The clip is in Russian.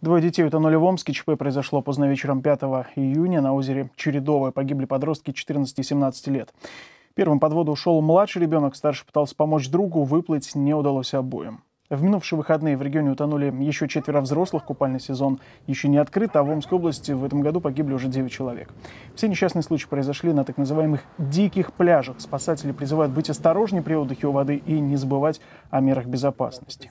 Двое детей утонули в Омске. ЧП произошло поздно вечером 5 июня на озере Чередовое. Погибли подростки 14 и 17 лет. Первым под воду ушел младший ребенок, старший пытался помочь другу, выплыть не удалось обоим. В минувшие выходные в регионе утонули еще четверо взрослых, купальный сезон еще не открыт, а в Омской области в этом году погибли уже 9 человек. Все несчастные случаи произошли на так называемых «диких пляжах». Спасатели призывают быть осторожнее при отдыхе у воды и не забывать о мерах безопасности.